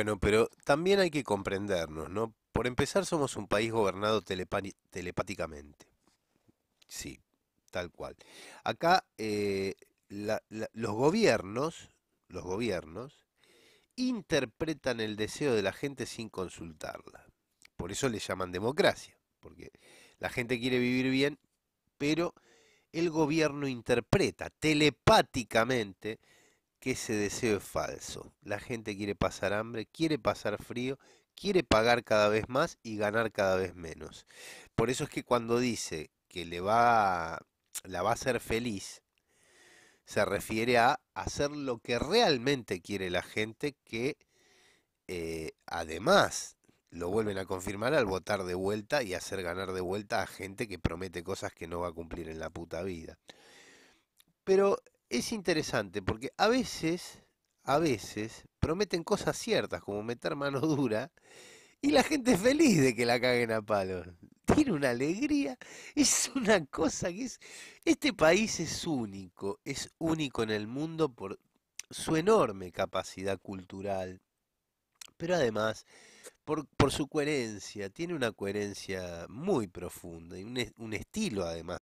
Bueno, pero también hay que comprendernos, ¿no? Por empezar, somos un país gobernado telepáticamente. Sí, tal cual. Acá eh, los gobiernos, los gobiernos, interpretan el deseo de la gente sin consultarla. Por eso le llaman democracia, porque la gente quiere vivir bien, pero el gobierno interpreta telepáticamente que ese deseo es falso. La gente quiere pasar hambre, quiere pasar frío, quiere pagar cada vez más y ganar cada vez menos. Por eso es que cuando dice que le va la va a hacer feliz, se refiere a hacer lo que realmente quiere la gente que eh, además lo vuelven a confirmar al votar de vuelta y hacer ganar de vuelta a gente que promete cosas que no va a cumplir en la puta vida. Pero es interesante porque a veces, a veces, prometen cosas ciertas como meter mano dura y la gente es feliz de que la caguen a palos. Tiene una alegría, es una cosa que es... Este país es único, es único en el mundo por su enorme capacidad cultural, pero además por, su coherencia, tiene una coherencia muy profunda y un estilo además